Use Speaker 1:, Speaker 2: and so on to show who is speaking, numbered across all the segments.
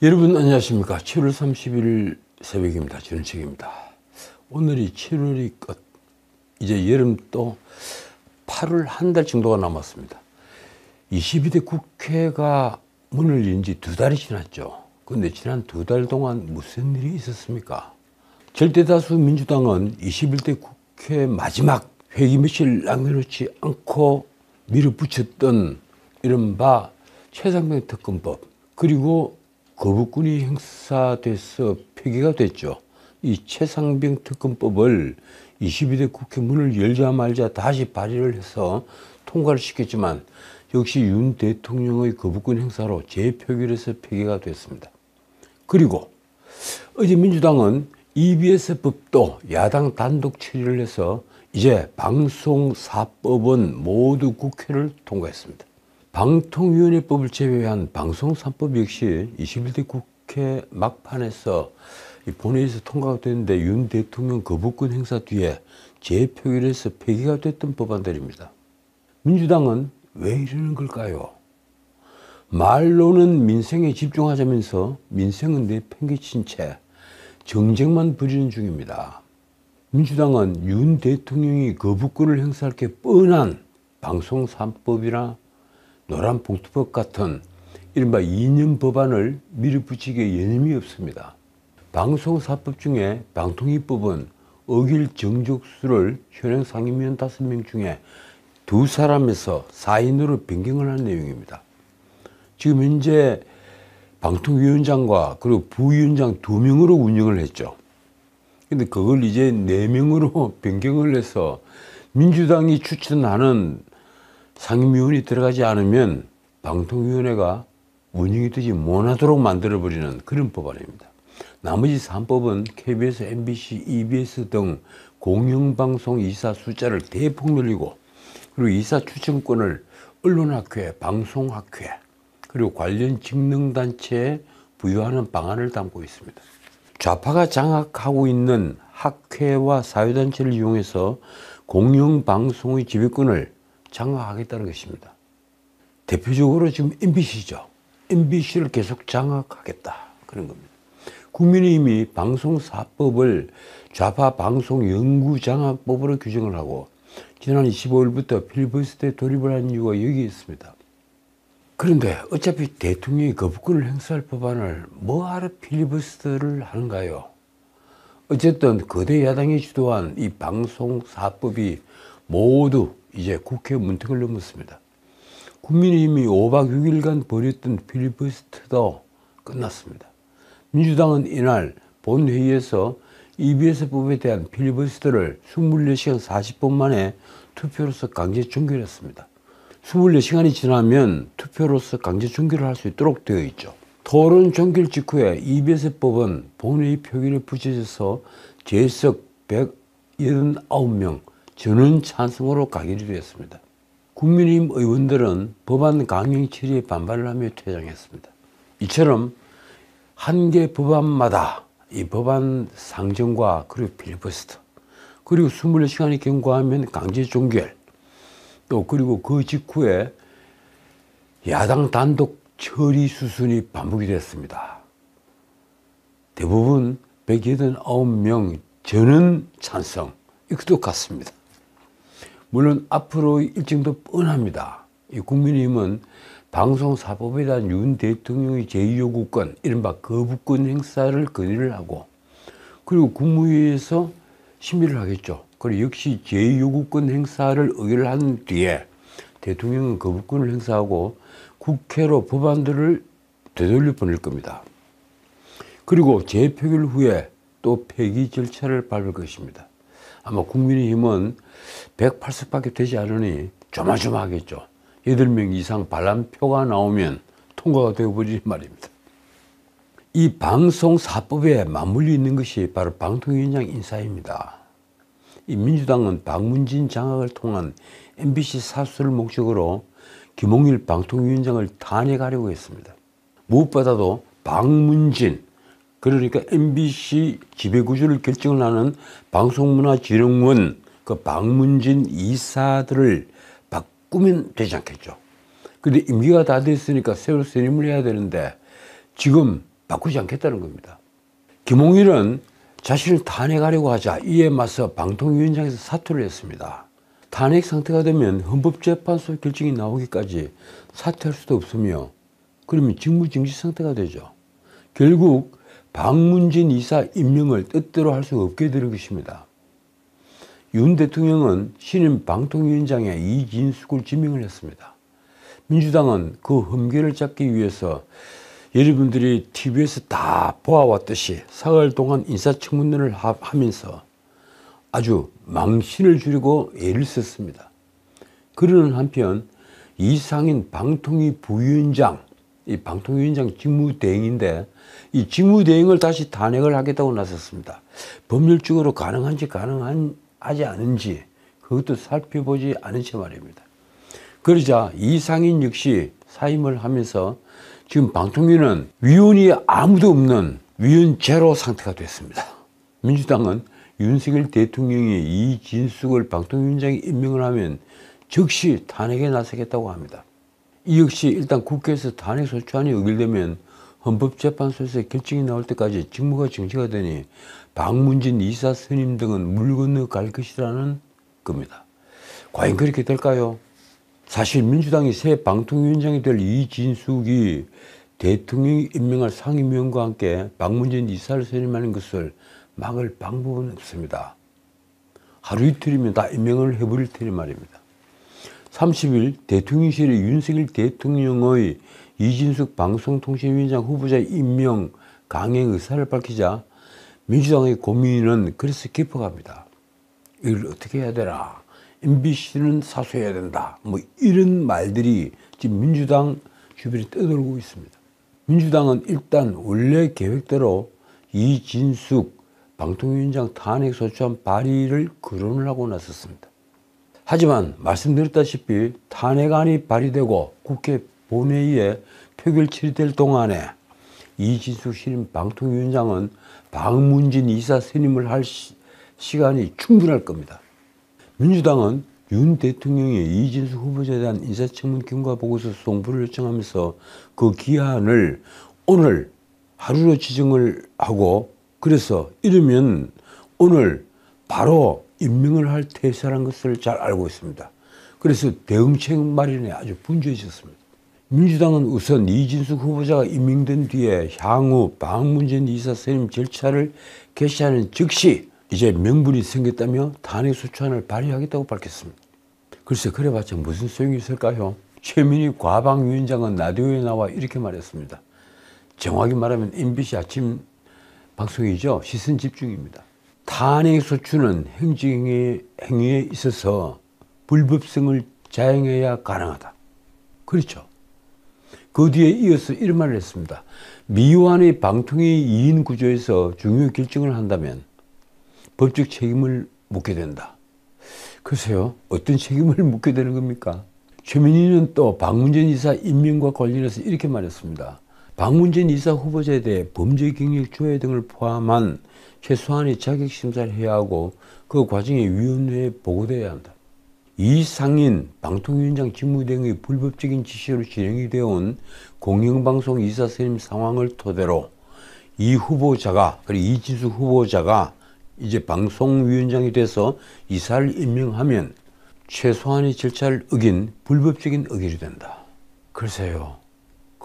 Speaker 1: 여러분 안녕하십니까 7월 30일 새벽입니다 전책입니다 오늘이 7월이 끝 이제 여름 또 8월 한 달 정도가 남았습니다 22대 국회가 문을 연지두 달이 지났죠 근데 지난 두 달 동안 무슨 일이 있었습니까 절대다수 민주당은 21대 국회 마지막 회기 며칠 남겨놓지 않고 밀어붙였던 이른바 최상병 특검법 그리고 거부권이 행사돼서 폐기가 됐죠. 이 최상병 특검법을 22대 국회 문을 열자 말자 다시 발의를 해서 통과를 시켰지만 역시 윤 대통령의 거부권 행사로 재표결에서 폐기가 됐습니다. 그리고 어제 민주당은 EBS법도 야당 단독 처리를 해서 이제 방송사법은 모두 국회를 통과했습니다. 방통위원회법을 제외한 방송산법 역시 21대 국회 막판에서 본회의에서 통과가 됐는데 윤 대통령 거부권 행사 뒤에 재표결에서 폐기가 됐던 법안들입니다. 민주당은 왜 이러는 걸까요? 말로는 민생에 집중하자면서 민생은 내팽개친 채 정쟁만 벌이는 중입니다. 민주당은 윤 대통령이 거부권을 행사할 게 뻔한 방송 3법이나 노란 봉투법 같은 이른바 이념 법안을 미리 붙이기에 여념이 없습니다. 방송사법 중에 방통위법은 억일 정족수를 현행 상임위원 5명 중에 두 사람에서 4인으로 변경을 한 내용입니다. 지금 현재 방통위원장과 그리고 부위원장 2명으로 운영을 했죠. 근데 그걸 이제 4명으로 변경을 해서 민주당이 추천하는 상임위원이 들어가지 않으면 방통위원회가 운영이 되지 못하도록 만들어버리는 그런 법안입니다. 나머지 3법은 KBS, MBC, EBS 등 공영방송 이사 숫자를 대폭 늘리고 그리고 이사 추천권을 언론학회, 방송학회 그리고 관련 직능단체에 부여하는 방안을 담고 있습니다. 좌파가 장악하고 있는 학회와 사회단체를 이용해서 공영방송의 지배권을 장악하겠다는 것입니다. 대표적으로 지금 MBC죠. MBC를 계속 장악하겠다. 그런 겁니다. 국민의힘이 방송사법을 좌파방송연구장악법으로 규정을 하고 지난 25일부터 필리버스터 돌입을 한 이유가 여기 있습니다. 그런데 어차피 대통령이 거부권을 행사할 법안을 뭐하러 필리버스터를 하는가요? 어쨌든 거대 야당이 주도한 이 방송사법이 모두 이제 국회 문턱을 넘었습니다. 국민의힘이 5박 6일간 벌였던 필리버스터도 끝났습니다. 민주당은 이날 본회의에서 EBS법에 대한 필리버스터를 24시간 40분 만에 투표로서 강제 종결했습니다. 24시간이 지나면 투표로서 강제 종결을 할 수 있도록 되어 있죠. 토론 종결 직후에 EBS법은 본회의 표기를 붙여져서 재석 189명, 전원 찬성으로 가결되었습니다. 이 국민의힘 의원들은 법안 강행 처리에 반발을 하며 퇴장했습니다. 이처럼 한 개 법안마다 이 법안 상정과 그리고 빌버스터 그리고 24시간이 경과하면 강제 종결 또 그리고 그 직후에 야당 단독 처리 수순이 반복이 됐습니다. 대부분 189명 전원 찬성 이것도 같습니다. 물론 앞으로의 일정도 뻔합니다. 이 국민의힘은 방송사법에 대한 윤 대통령의 제2요구권, 이른바 거부권 행사를 건의를 하고 그리고 국무회에서 심의를 하겠죠. 그리고 역시 제2요구권 행사를 의결 한 뒤에 대통령은 거부권을 행사하고 국회로 법안들을 되돌려 보낼 겁니다. 그리고 재표결 후에 또 폐기 절차를 밟을 것입니다. 아마 국민의힘은 180밖에 되지 않으니 조마조마하겠죠. 8명 이상 반란표가 나오면 통과가 되어버리는 말입니다. 이 방송사법에 맞물려 있는 것이 바로 방통위원장 인사입니다. 이 민주당은 박문진 장악을 통한 MBC 사수를 목적으로 김홍일 방통위원장을 탄핵하려고 했습니다. 무엇보다도 박문진, 그러니까 MBC 지배구조를 결정하는 을 방송문화진흥원 그 방문진 이사들을 바꾸면 되지 않겠죠. 근데 임기가 다 됐으니까 새로 선임을 해야 되는데 지금 바꾸지 않겠다는 겁니다. 김홍일은 자신을 탄핵하려고 하자 이에 맞서 방통위원장에서 사퇴를 했습니다. 탄핵 상태가 되면 헌법재판소 결정이 나오기까지 사퇴할 수도 없으며 그러면 직무정지 상태가 되죠. 결국 박문진 이사 임명을 뜻대로 할 수 없게 되는 것입니다. 윤 대통령은 신임 방통위원장에 이진숙을 지명을 했습니다. 민주당은 그 흠결을 잡기 위해서 여러분들이 TV에서 다 보아왔듯이 사흘 동안 인사청문회를 하면서 아주 망신을 줄이고 애를 썼습니다. 그러는 한편 이상인 방통위 부위원장 이 방통위원장 직무대행인데 이 직무대행을 다시 탄핵을 하겠다고 나섰습니다. 법률적으로 가능한지 가능하지 않은지 그것도 살펴보지 않은 채 말입니다. 그러자 이상인 역시 사임을 하면서 지금 방통위는 위원이 아무도 없는 위원 제로 상태가 됐습니다. 민주당은 윤석열 대통령이 이진숙을 방통위원장에 임명을 하면 즉시 탄핵에 나서겠다고 합니다. 이 역시 일단 국회에서 탄핵 소추안이 의결되면 헌법재판소에서 결정이 나올 때까지 직무가 정지가 되니 박문진 이사 선임 등은 물 건너 갈 것이라는 겁니다. 과연 그렇게 될까요? 사실 민주당이 새 방통위원장이 될 이진숙이 대통령이 임명할 상임위원과 함께 박문진 이사를 선임하는 것을 막을 방법은 없습니다. 하루 이틀이면 다 임명을 해버릴 테니 말입니다. 30일 대통령실의 윤석열 대통령의 이진숙 방송통신위원장 후보자 임명 강행 의사를 밝히자 민주당의 고민은 그래서 깊어갑니다. 이걸 어떻게 해야 되나? MBC는 사수해야 된다. 뭐 이런 말들이 지금 민주당 주변에 떠돌고 있습니다. 민주당은 일단 원래 계획대로 이진숙 방통위원장 탄핵 소추안 발의를 거론을 하고 나섰습니다. 하지만 말씀드렸다시피 탄핵안이 발의되고 국회 본회의에 표결 처리될 동안에 이진수 신임 방통위원장은 방문진 이사 선임을 할 시, 간이 충분할 겁니다. 민주당은 윤 대통령이 이진수 후보자에 대한 인사청문 경과 보고서 송부를 요청하면서 그 기한을 오늘 하루로 지정을 하고 그래서 이러면 오늘 바로 임명을 할태사라는 것을 잘 알고 있습니다. 그래서 대응책 마련에 아주 분주해졌습니다. 민주당은 우선 이진숙 후보자가 임명된 뒤에 향후 방문진 이사 선임 절차를 개시하는 즉시 이제 명분이 생겼다며 탄핵 소추안을 발의하겠다고 밝혔습니다. 글쎄 그래봤자 무슨 소용이 있을까요? 최민희 과방위원장은 라디오에 나와 이렇게 말했습니다. 정확히 말하면 MBC 아침 방송이죠. 시선 집중입니다. 탄핵 소추는 행정의 행위에 있어서 불법성을 자행해야 가능하다. 그렇죠. 그 뒤에 이어서 이런 말을 했습니다. 미완의 방통위 2인 구조에서 중요 결정을 한다면 법적 책임을 묻게 된다. 글쎄요, 어떤 책임을 묻게 되는 겁니까? 최민희는 또 박문전 이사 임명과 관련해서 이렇게 말했습니다. 박문진 이사 후보자에 대해 범죄 경력 조회 등을 포함한 최소한의 자격 심사를 해야 하고 그 과정에 위원회에 보고돼야 한다. 이상인 방통위원장 직무 등의 불법적인 지시로 진행이 되어 온 공영방송 이사 선임 상황을 토대로 이 후보자가 그리고 이진수 후보자가 이제 방송위원장이 돼서 이사를 임명하면 최소한의 절차를 어긴 불법적인 어길이 된다. 글쎄요.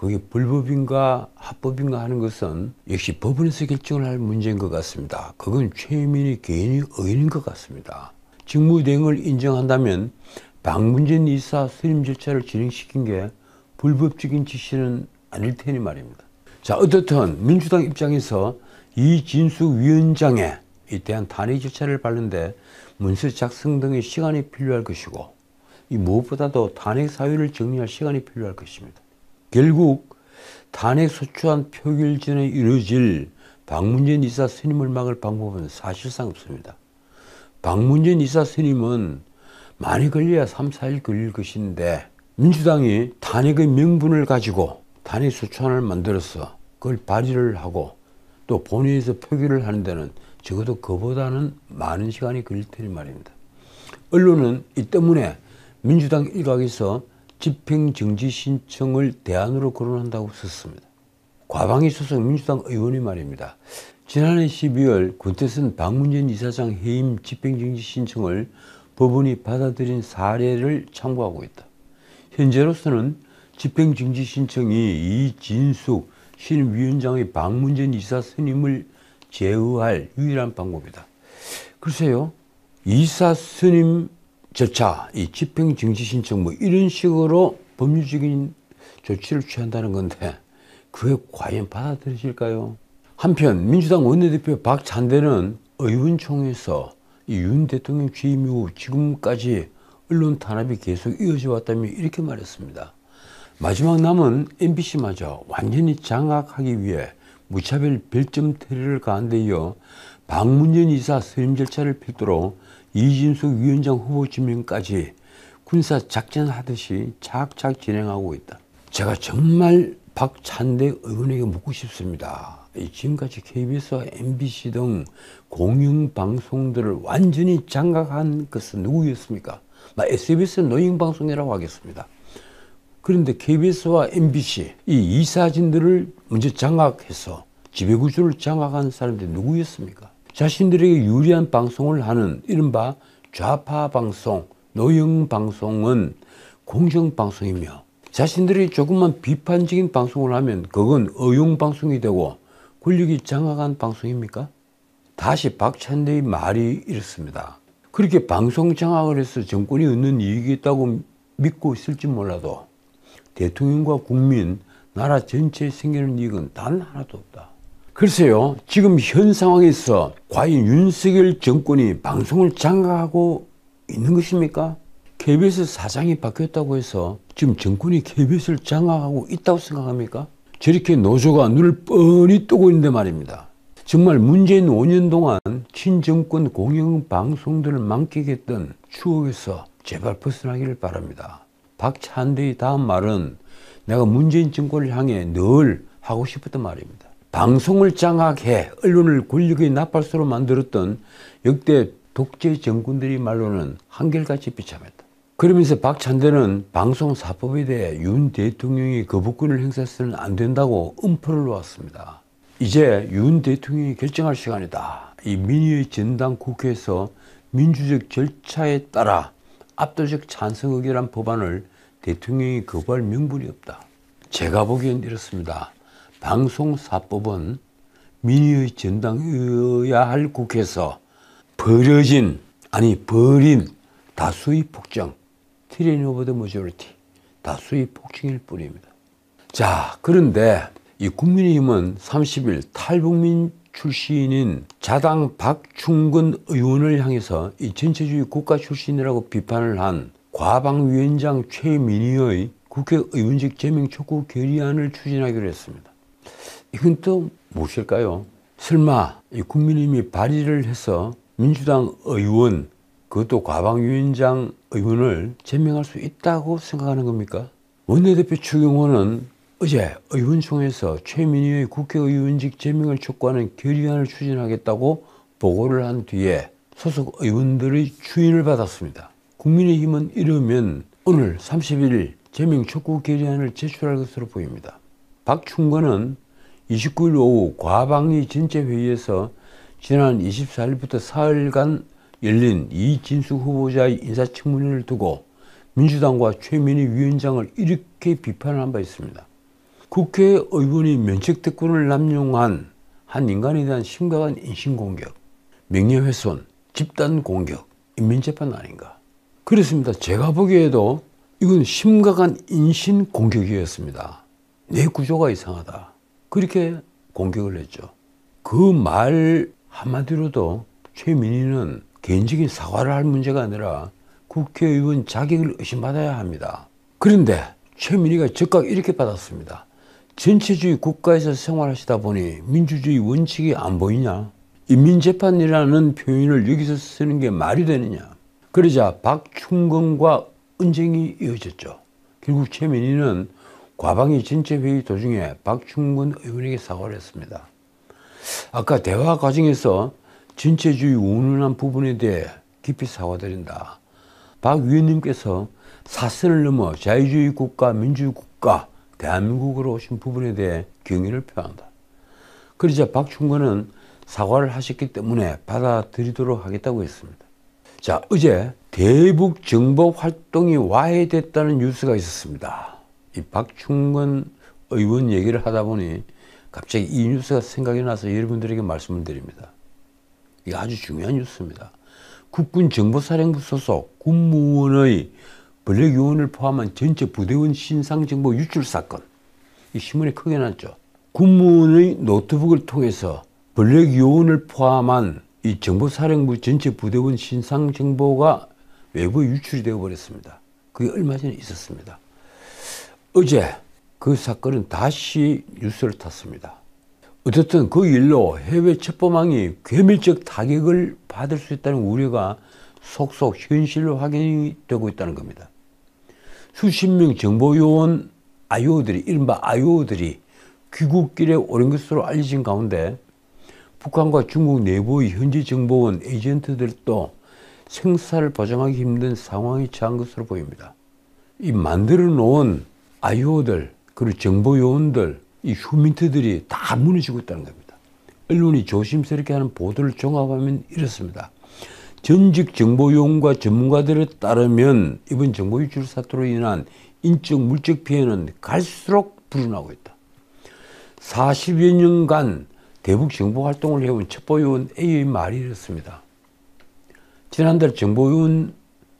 Speaker 1: 그게 불법인가 합법인가 하는 것은 역시 법원에서 결정을 할 문제인 것 같습니다. 그건 최민희 개인의 의견인 것 같습니다. 직무대행을 인정한다면 방문진 이사 수임 절차를 진행시킨 게 불법적인 지시는 아닐 테니 말입니다. 자 어떻든 민주당 입장에서 이진수 위원장에 대한 단위 절차를 밟는데 문서 작성 등의 시간이 필요할 것이고 이 무엇보다도 탄핵 사유를 정리할 시간이 필요할 것입니다. 결국 탄핵 소추안 표결 전에 이루어질 박문진 이사 스님을 막을 방법은 사실상 없습니다. 박문전 이사 스님은 많이 걸려야 3, 4일 걸릴 것인데 민주당이 탄핵의 명분을 가지고 탄핵 소추안을 만들어서 그걸 발의를 하고 또 본회의에서 표결을 하는 데는 적어도 그보다는 많은 시간이 걸릴 테니 말입니다. 언론은 이 때문에 민주당 일각에서 집행정지 신청을 대안으로 거론한다고 썼습니다. 과방위 소속 민주당 의원이 말입니다. 지난해 12월 권태선 박문전 이사장 해임 집행정지 신청을 법원이 받아들인 사례를 참고하고 있다. 현재로서는 집행정지 신청이 이진숙 신임위원장의 박문전 이사 선임을 제어할 유일한 방법이다. 글쎄요, 이사 선임 절차, 이 집행 정지 신청 뭐 이런 식으로 법률적인 조치를 취한다는 건데 그게 과연 받아들여질까요? 한편 민주당 원내대표 박찬대는 의원총회에서 이 윤 대통령 취임 이후 지금까지 언론 탄압이 계속 이어져 왔다며 이렇게 말했습니다. 마지막 남은 MBC마저 완전히 장악하기 위해 무차별 별점 테러를 가한 데 이어 박문현 이사 선임 절차를 필두로 이진숙 위원장 후보 지명까지 군사 작전 하듯이 착착 진행하고 있다. 제가 정말 박찬대 의원에게 묻고 싶습니다. 지금까지 KBS와 MBC 등 공영방송들을 완전히 장악한 것은 누구였습니까? SBS는 노영방송이라고 하겠습니다. 그런데 KBS와 MBC 이 이사진들을 먼저 장악해서 지배구조를 장악한 사람들이 누구였습니까? 자신들에게 유리한 방송을 하는 이른바 좌파 방송, 노영 방송은 공정 방송이며 자신들이 조금만 비판적인 방송을 하면 그건 의용 방송이 되고 권력이 장악한 방송입니까? 다시 박찬대의 말이 이렇습니다. 그렇게 방송 장악을 해서 정권이 얻는 이익이 있다고 믿고 있을지 몰라도 대통령과 국민, 나라 전체에 생기는 이익은 단 하나도 없다. 글쎄요, 지금 현 상황에서 과연 윤석열 정권이 방송을 장악하고 있는 것입니까? KBS 사장이 바뀌었다고 해서 지금 정권이 KBS를 장악하고 있다고 생각합니까? 저렇게 노조가 눈을 뻔히 뜨고 있는데 말입니다. 정말 문재인 5년 동안 친정권 공영방송들을 만끽했던 추억에서 제발 벗어나기를 바랍니다. 박찬대의 다음 말은 내가 문재인 정권을 향해 늘 하고 싶었던 말입니다. 방송을 장악해 언론을 권력의 나팔수로 만들었던 역대 독재 정군들이 말로는 한결같이 비참했다. 그러면서 박찬대는 방송사법에 대해 윤 대통령이 거부권을 행사해서는 안 된다고 음포를 놓았습니다. 이제 윤 대통령이 결정할 시간이다. 이 민의의 전당 국회에서 민주적 절차에 따라 압도적 찬성 의결한 법안을 대통령이 거부할 명분이 없다. 제가 보기엔 이렇습니다. 방송사법은 민의의 전당이어야 할 국회에서 버려진 아니 버린 다수의 폭정 트레인 오브 더 머저리티 다수의 폭증일 뿐입니다. 자 그런데 이 국민의힘은 30일 탈북민 출신인 자당 박충근 의원을 향해서 이 전체주의 국가 출신이라고 비판을 한 과방위원장 최민희의 국회의원직 제명 촉구 결의안을 추진하기로 했습니다. 이건 또 무엇일까요? 설마 국민의힘이 발의를 해서 민주당 의원 그것도 과방위원장 의원을 제명할 수 있다고 생각하는 겁니까? 원내대표 추경호는 어제 의원총회에서 최민희의 국회의원직 제명을 촉구하는 결의안을 추진하겠다고 보고를 한 뒤에 소속 의원들의 추인을 받았습니다. 국민의힘은 이러면 오늘 31일 제명 촉구 결의안을 제출할 것으로 보입니다. 박충관은 29일 오후 과방위 전체회의에서 지난 24일부터 4일간 열린 이진숙 후보자의 인사청문회를 두고 민주당과 최민희 위원장을 이렇게 비판한 바 있습니다. 국회의원이 면책특권을 남용한 한 인간에 대한 심각한 인신공격, 명예훼손, 집단공격, 인민재판 아닌가. 그렇습니다. 제가 보기에도 이건 심각한 인신공격이었습니다. 내 구조가 이상하다. 그렇게 공격을 했죠. 그 말 한마디로도 최민희는 개인적인 사과를 할 문제가 아니라 국회의원 자격을 의심받아야 합니다. 그런데 최민희가 즉각 이렇게 받았습니다. 전체주의 국가에서 생활하시다 보니 민주주의 원칙이 안 보이냐? 인민재판이라는 표현을 여기서 쓰는 게 말이 되느냐? 그러자 박충건과 언쟁이 이어졌죠. 결국 최민희는 과방위 전체회의 도중에 박충근 의원에게 사과를 했습니다. 아까 대화 과정에서 전체주의 운운한 부분에 대해 깊이 사과드린다. 박 위원님께서 사선을 넘어 자유주의 국가, 민주 국가, 대한민국으로 오신 부분에 대해 경의를 표한다. 그러자 박충근은 사과를 하셨기 때문에 받아들이도록 하겠다고 했습니다. 자, 어제 대북 정보 활동이 와해됐다는 뉴스가 있었습니다. 이 박충건 의원 얘기를 하다 보니 갑자기 이 뉴스가 생각이 나서 여러분들에게 말씀을 드립니다. 이게 아주 중요한 뉴스입니다. 국군 정보사령부 소속 군무원의 블랙 요원을 포함한 전체 부대원 신상정보 유출 사건. 이 신문에 크게 났죠. 군무원의 노트북을 통해서 블랙 요원을 포함한 이 정보사령부 전체 부대원 신상정보가 외부 유출이 되어 버렸습니다. 그게 얼마 전에 있었습니다. 어제 그 사건은 다시 뉴스를 탔습니다. 어쨌든 그 일로 해외 첩보망이 괴밀적 타격을 받을 수 있다는 우려가 속속 현실로 확인이 되고 있다는 겁니다. 수십 명 정보요원 아이오들이, 이른바 아이오들이 귀국길에 오른 것으로 알려진 가운데 북한과 중국 내부의 현지 정보원 에이전트들도 생사를 보장하기 힘든 상황에 처한 것으로 보입니다. 이 만들어 놓은 아이오들 그리고 정보요원들 이 휴민트들이 다 무너지고 있다는 겁니다. 언론이 조심스럽게 하는 보도를 종합하면 이렇습니다. 전직 정보용과 전문가들에 따르면 이번 정보 유출 사태로 인한 인적 물적 피해는 갈수록 불어나고 있다. 40여 년간 대북 정보 활동을 해온 첩보요원 A의 말이 이렇습니다. 지난달 정보요원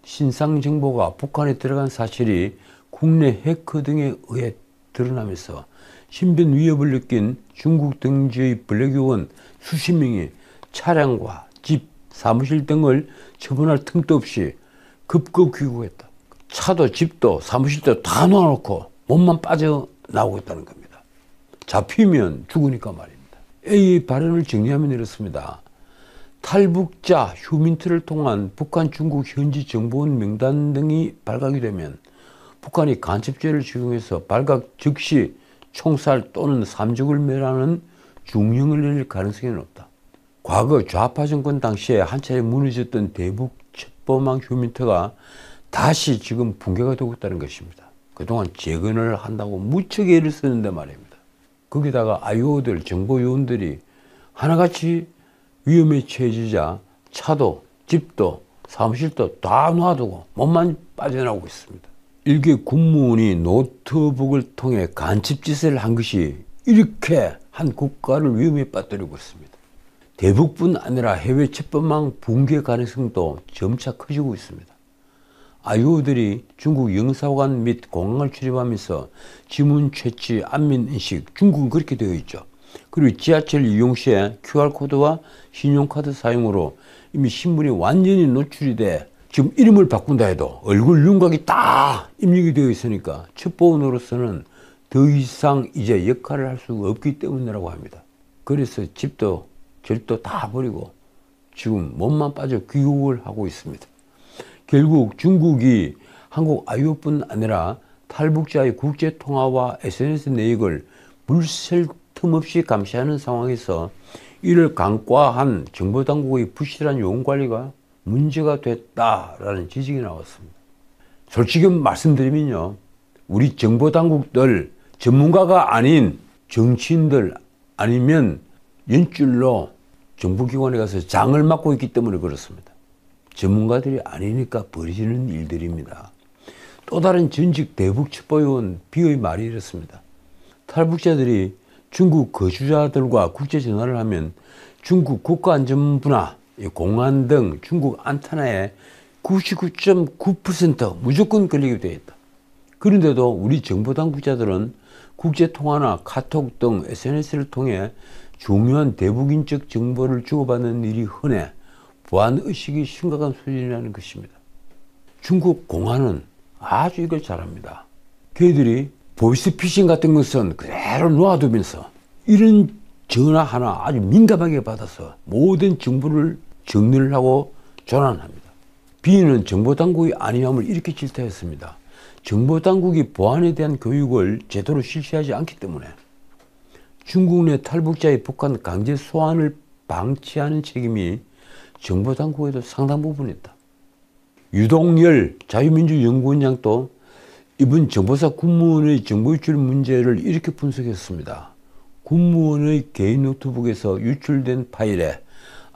Speaker 1: 신상 정보가 북한에 들어간 사실이 국내 해커 등에 의해 드러나면서 신변 위협을 느낀 중국 등지의 블랙 요원 수십 명이 차량과 집, 사무실 등을 처분할 틈도 없이 급급 귀국했다. 차도 집도 사무실도 다 놓아놓고 몸만 빠져나오고 있다는 겁니다. 잡히면 죽으니까 말입니다. A의 발언을 정리하면 이렇습니다. 탈북자 휴민트를 통한 북한 중국 현지 정보원 명단 등이 발각이 되면 북한이 간첩죄를 적용해서 발각 즉시 총살 또는 삼죽을 멸하는 중형을 내릴 가능성이 높다. 과거 좌파 정권 당시에 한차례 무너졌던 대북 첩보망 휴민터가 다시 지금 붕괴가 되고 있다는 것입니다. 그동안 재건을 한다고 무척 애를 쓰는데 말입니다. 거기다가 아이오들, 정보요원들이 하나같이 위험에 처해지자 차도, 집도, 사무실도 다 놔두고 몸만 빠져나오고 있습니다. 일개 군무원이 노트북을 통해 간첩짓을 한 것이 이렇게 한 국가를 위험에 빠뜨리고 있습니다. 대북뿐 아니라 해외 채권망 붕괴 가능성도 점차 커지고 있습니다. 아이오들이 중국 영사관 및 공항을 출입하면서 지문 채취, 안민 인식, 중국은 그렇게 되어 있죠. 그리고 지하철 이용 시에 QR코드와 신용카드 사용으로 이미 신분이 완전히 노출이 돼 지금 이름을 바꾼다 해도 얼굴 윤곽이 다 입력이 되어 있으니까 첩보원으로서는 더 이상 이제 역할을 할 수가 없기 때문이라고 합니다. 그래서 집도 절도 다 버리고 지금 몸만 빠져 귀국을 하고 있습니다. 결국 중국이 한국 아이오뿐 아니라 탈북자의 국제통화와 SNS 내역을 물샐 틈 없이 감시하는 상황에서 이를 강과한 정보당국의 부실한 요원관리가 문제가 됐다라는 지적이 나왔습니다. 솔직히 말씀드리면요. 우리 정보당국들 전문가가 아닌 정치인들 아니면 연줄로 정부기관에 가서 장을 맡고 있기 때문에 그렇습니다. 전문가들이 아니니까 벌어지는 일들입니다. 또 다른 전직 대북 첩보위원 비의 말이 이렇습니다. 탈북자들이 중국 거주자들과 국제전화를 하면 중국 국가안전부나 공안 등 중국 안타나에 99.9% 무조건 걸리게 되어 있다. 그런데도 우리 정보 당국자들은 국제 통화나 카톡 등 SNS를 통해 중요한 대북인적 정보를 주고받는 일이 흔해 보안 의식이 심각한 수준이라는 것입니다. 중국 공안은 아주 이걸 잘합니다. 걔들이 보이스피싱 같은 것은 그대로 놓아두면서 이런 전화 하나 아주 민감하게 받아서 모든 정보를 정리를 하고 전환합니다비인 정보당국의 아니함을 이렇게 질타했습니다. 정보당국이 보안에 대한 교육을 제대로 실시하지 않기 때문에 중국 내 탈북자의 북한 강제 소환을 방치하는 책임이 정보당국에도 상당 부분 있다. 유동열 자유민주연구원장도 이번 정보사 군무원의 정보 유출 문제를 이렇게 분석했습니다. 군무원의 개인 노트북에서 유출된 파일에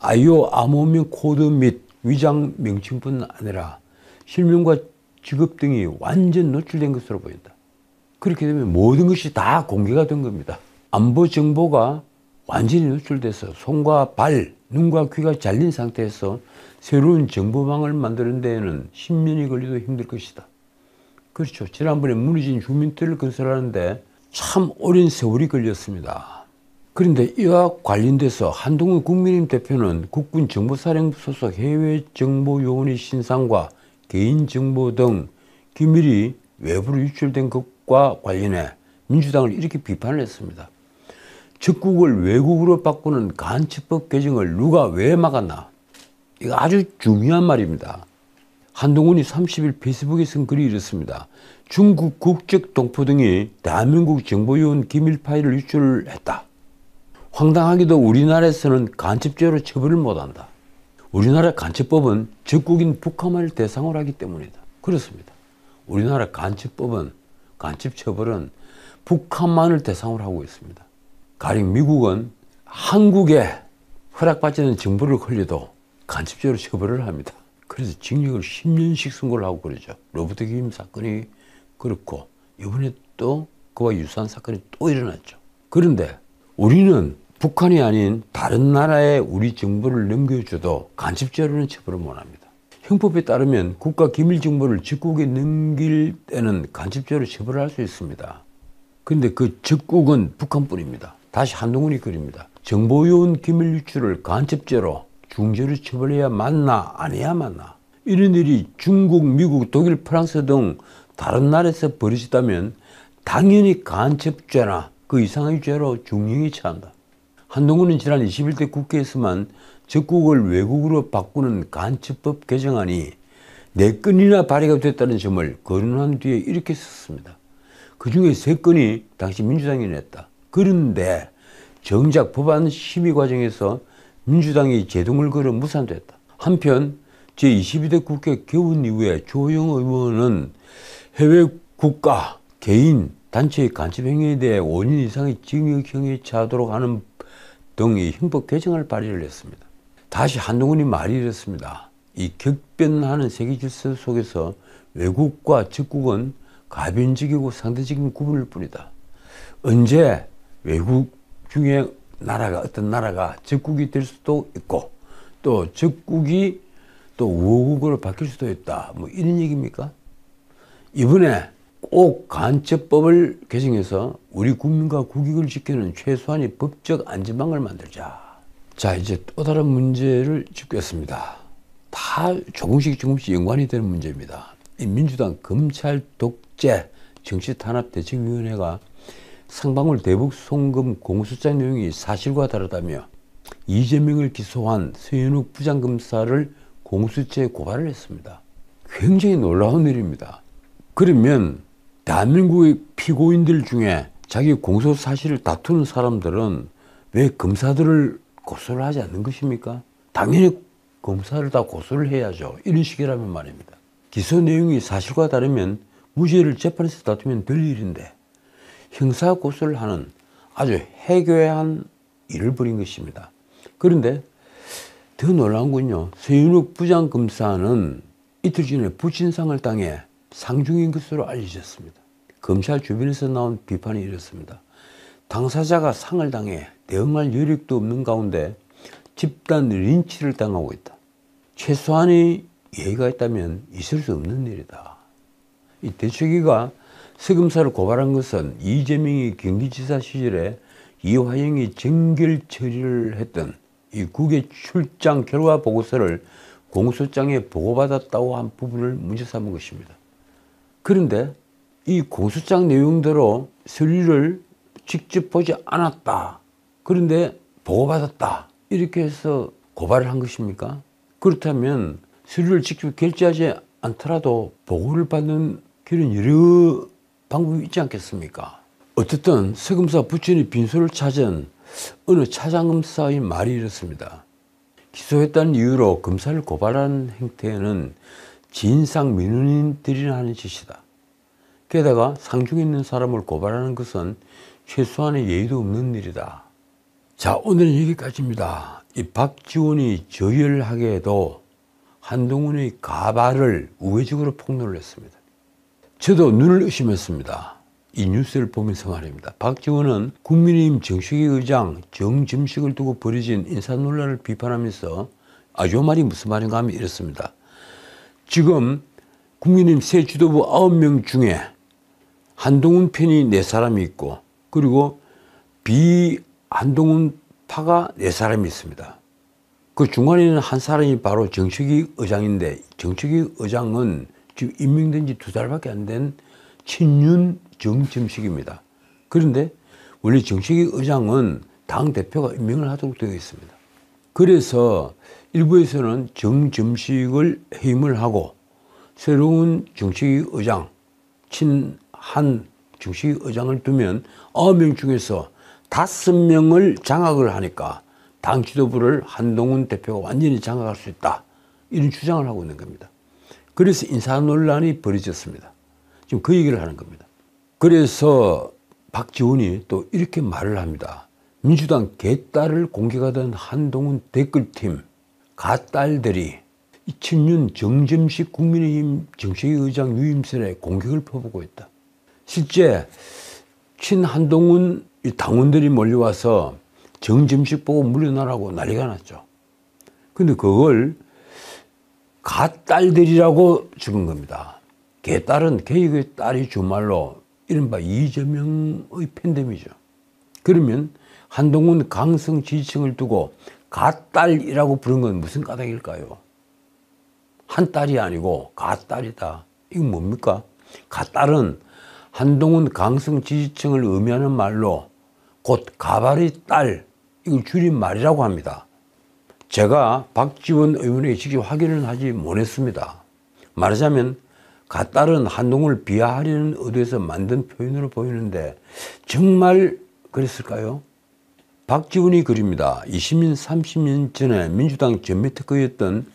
Speaker 1: 아이오 암호명 코드 및 위장 명칭뿐 아니라 실명과 직업 등이 완전 노출된 것으로 보인다. 그렇게 되면 모든 것이 다 공개가 된 겁니다. 안보 정보가 완전히 노출돼서 손과 발, 눈과 귀가 잘린 상태에서 새로운 정보망을 만드는 데에는 10년이 걸려도 힘들 것이다. 그렇죠. 지난번에 무너진 주민들을 건설하는데 참 오랜 세월이 걸렸습니다. 그런데 이와 관련돼서 한동훈 국민의힘 대표는 국군 정보사령부 소속 해외 정보요원의 신상과 개인정보 등 기밀이 외부로 유출된 것과 관련해 민주당을 이렇게 비판을 했습니다. 적국을 외국으로 바꾸는 간첩법 개정을 누가 왜 막았나? 이거 아주 중요한 말입니다. 한동훈이 30일 페이스북에 쓴 글이 이렇습니다. 중국 국적 동포 등이 대한민국 정보요원 기밀 파일을 유출했다. 황당하기도 우리나라에서는 간첩죄로 처벌을 못한다. 우리나라 간첩법은 적국인 북한을 대상으로 하기 때문이다. 그렇습니다. 우리나라 간첩법은 간첩 처벌은 북한만을 대상으로 하고 있습니다. 가령 미국은 한국에 허락받지 않은 정부를 걸려도 간첩죄로 처벌을 합니다. 그래서 징역을 10년씩 선고를 하고 그러죠. 로버트 김 사건이 그렇고 이번에 또 그와 유사한 사건이 또 일어났죠. 그런데 우리는 북한이 아닌 다른 나라에 우리 정보를 넘겨줘도 간첩죄로는 처벌을 못합니다. 형법에 따르면 국가 기밀 정보를 적국에 넘길 때는 간첩죄로 처벌할 수 있습니다. 근데 그 적국은 북한뿐입니다. 다시 한동훈이 그립니다. 정보요원 기밀 유출을 간첩죄로 중죄로 처벌해야 맞나 아니야 맞나 이런 일이 중국, 미국, 독일, 프랑스 등 다른 나라에서 벌어졌다면 당연히 간첩죄나 그 이상의 죄로 중형이 처한다. 한동훈은 지난 21대 국회에서만 적국을 외국으로 바꾸는 간첩법 개정안이 4건이나 발의가 됐다는 점을 거론한 뒤에 이렇게 썼습니다. 그 중에 3건이 당시 민주당이 냈다. 그런데 정작 법안 심의 과정에서 민주당이 제동을 걸어 무산됐다. 한편 제22대 국회 개원 이후에 조영 의원은 해외 국가, 개인, 단체의 간첩 행위에 대해 5년 이상의 징역형에 처하도록 하는 등이 형법 개정을 발의를 했습니다. 다시 한동훈이 말이 이랬습니다. 이 격변하는 세계 질서 속에서 외국과 적국은 가변적이고 상대적인 구분일 뿐이다. 언제 외국 중에 나라가 어떤 나라가 적국이 될 수도 있고 또 적국이 또 우호국으로 바뀔 수도 있다. 뭐 이런 얘기입니까? 이번에 꼭 간첩법을 개정해서 우리 국민과 국익을 지키는 최소한의 법적 안전망을 만들자. 자, 이제 또 다른 문제를 짚겠습니다. 다 조금씩 조금씩 연관이 되는 문제입니다. 민주당 검찰 독재 정치 탄압 대책위원회가 상방울 대북 송금 공수장 내용이 사실과 다르다며 이재명을 기소한 서현욱 부장검사를 공수처에 고발을 했습니다. 굉장히 놀라운 일입니다. 그러면 대한민국의 피고인들 중에 자기 공소 사실을 다투는 사람들은 왜 검사들을 고소를 하지 않는 것입니까? 당연히 검사를 다 고소를 해야죠. 이런 식이라면 말입니다. 기소 내용이 사실과 다르면 무죄를 재판에서 다투면 될 일인데 형사 고소를 하는 아주 해괴한 일을 벌인 것입니다. 그런데 더 놀라운 건요. 서윤욱 부장검사는 이틀 전에 부친상을 당해 상중인 것으로 알려졌습니다. 검찰 주변에서 나온 비판이 이렇습니다. 당사자가 상을 당해 대응할 여력도 없는 가운데 집단 린치를 당하고 있다. 최소한의 예의가 있다면 있을 수 없는 일이다. 이 대책위가 세금사를 고발한 것은 이재명이 경기지사 시절에 이화영이 정결 처리를 했던 이 국의 출장 결과 보고서를 공소장에 보고받았다고 한 부분을 문제 삼은 것입니다. 그런데 이고소장 내용대로 서류를 직접 보지 않았다. 그런데 보고받았다. 이렇게 해서 고발을 한 것입니까? 그렇다면 서류를 직접 결제하지 않더라도 보고를 받는 그런 여러 방법이 있지 않겠습니까? 어쨌든 세금사 부친이 빈소를 찾은 어느 차장검사의 말이 이렇습니다. 기소했다는 이유로 검사를 고발한 행태는 진상 민원인들이나하는 짓이다. 게다가 상중에 있는 사람을 고발하는 것은 최소한의 예의도 없는 일이다. 자, 오늘은 여기까지입니다. 이 박지원이 저열하게도 해 한동훈의 가발을 우회적으로 폭로를 했습니다. 저도 눈을 의심했습니다. 이 뉴스를 보면서 말입니다. 박지원은 국민의힘 정식의 의장 정점식을 두고 벌어진 인사 논란을 비판하면서 아주 말이 무슨 말인가 하면 이렇습니다. 지금 국민의힘 새 지도부 9명 중에 한동훈 편이 4사람이 있고 그리고 비한동훈 파가 4사람이 있습니다. 그 중간에는 한 사람이 바로 정책위 의장인데 정책위 의장은 지금 임명된 지 두 달밖에 안 된 친윤 정점식입니다. 그런데 원래 정책위 의장은 당 대표가 임명을 하도록 되어 있습니다. 그래서 일부에서는 정점식을 해임을 하고 새로운 정식의 의장, 친한 정식의 의장을 두면 9명 중에서 5명을 장악을 하니까 당 지도부를 한동훈 대표가 완전히 장악할 수 있다. 이런 주장을 하고 있는 겁니다. 그래서 인사 논란이 벌어졌습니다. 지금 그 얘기를 하는 겁니다. 그래서 박지원이 또 이렇게 말을 합니다. 민주당 개딸을 공격하던 한동훈 댓글팀 갓딸들이 친윤 정점식 국민의힘 정책의장 유임선에 공격을 퍼부고 있다. 실제 친한동훈 당원들이 몰려와서 정점식 보고 물려나라고 난리가 났죠. 근데 그걸 갓딸들이라고 죽은 겁니다. 개딸은 개의 딸이 주말로 이른바 이재명의 팬덤이죠. 그러면 한동훈 강성 지지층을 두고 갓딸이라고 부른 건 무슨 까닭일까요? 한 딸이 아니고 갓딸이다. 이건 뭡니까? 갓딸은 한동훈 강성 지지층을 의미하는 말로 곧 가발의 딸, 이걸 줄인 말이라고 합니다. 제가 박지원 의원의 직접 확인을 하지 못했습니다. 말하자면 갓딸은 한동을 비하하려는 의도에서 만든 표현으로 보이는데 정말 그랬을까요? 박지훈이 그립니다. 20년, 30년 전에 민주당 전매특허였던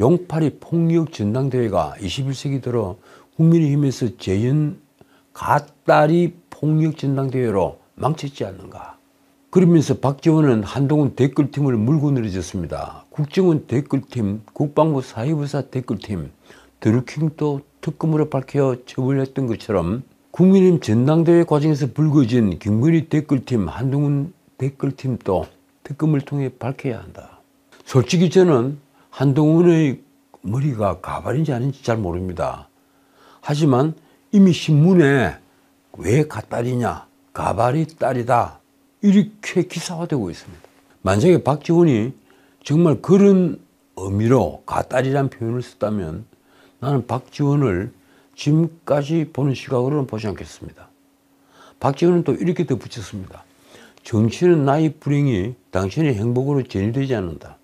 Speaker 1: 용팔이 폭력 전당대회가 21세기 들어 국민의힘에서 재현 갓다리 폭력 전당대회로 망쳤지 않는가. 그러면서 박지원은 한동훈 댓글팀을 물고 늘어졌습니다. 국정원 댓글팀, 국방부 사회부사 댓글팀, 드루킹도 특검으로 밝혀 처벌했던 것처럼 국민의힘 전당대회 과정에서 불거진 김건희 댓글팀, 한동훈 댓글팀도 특검을 통해 밝혀야 한다. 솔직히 저는 한동훈의 머리가 가발인지 아닌지 잘 모릅니다. 하지만 이미 신문에 왜 가딸이냐, 가발이 딸이다 이렇게 기사화되고 있습니다. 만약에 박지원이 정말 그런 의미로 가딸이란 표현을 썼다면 나는 박지원을 지금까지 보는 시각으로는 보지 않겠습니다. 박지원은 또 이렇게 덧붙였습니다. 정치는 나의 불행이 당신의 행복으로 전이되지 않는다.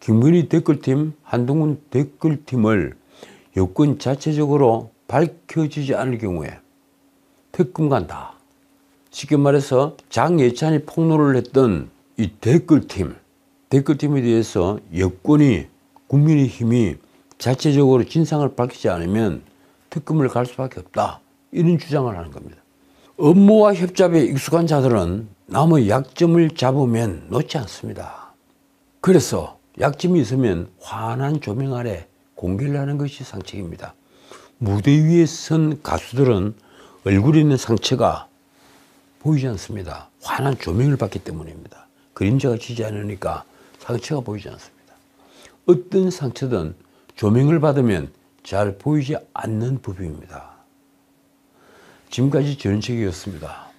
Speaker 1: 김건희 댓글팀, 한동훈 댓글팀을 여권 자체적으로 밝혀지지 않을 경우에 특검 간다. 쉽게 말해서 장예찬이 폭로를 했던 이 댓글팀, 댓글팀에 대해서 여권이 국민의힘이 자체적으로 진상을 밝히지 않으면 특검을 갈 수밖에 없다. 이런 주장을 하는 겁니다. 업무와 협잡에 익숙한 자들은 남의 약점을 잡으면 놓지 않습니다. 그래서 약점이 있으면 환한 조명 아래 공개를 하는 것이 상책입니다. 무대 위에 선 가수들은 얼굴에 있는 상처가 보이지 않습니다. 환한 조명을 받기 때문입니다. 그림자가 지지 않으니까 상처가 보이지 않습니다. 어떤 상처든 조명을 받으면 잘 보이지 않는 부분입니다. 지금까지 전책이었습니다.